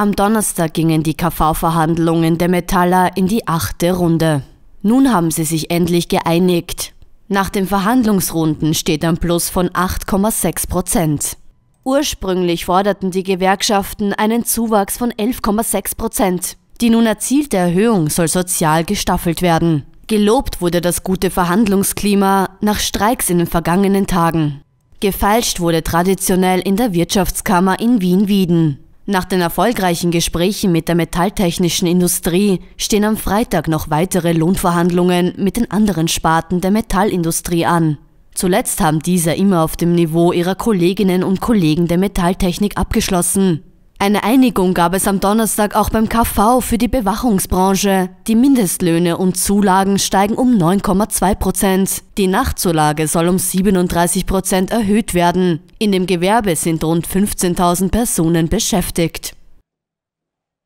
Am Donnerstag gingen die KV-Verhandlungen der Metaller in die achte Runde. Nun haben sie sich endlich geeinigt. Nach den Verhandlungsrunden steht ein Plus von 8,6 Prozent. Ursprünglich forderten die Gewerkschaften einen Zuwachs von 11,6 Prozent. Die nun erzielte Erhöhung soll sozial gestaffelt werden. Gelobt wurde das gute Verhandlungsklima nach Streiks in den vergangenen Tagen. Gefeilscht wurde traditionell in der Wirtschaftskammer in Wien-Wieden. Nach den erfolgreichen Gesprächen mit der metalltechnischen Industrie stehen am Freitag noch weitere Lohnverhandlungen mit den anderen Sparten der Metallindustrie an. Zuletzt haben diese immer auf dem Niveau ihrer Kolleginnen und Kollegen der Metalltechnik abgeschlossen. Eine Einigung gab es am Donnerstag auch beim KV für die Bewachungsbranche. Die Mindestlöhne und Zulagen steigen um 9,2 Prozent. Die Nachtzulage soll um 37 Prozent erhöht werden. In dem Gewerbe sind rund 15.000 Personen beschäftigt.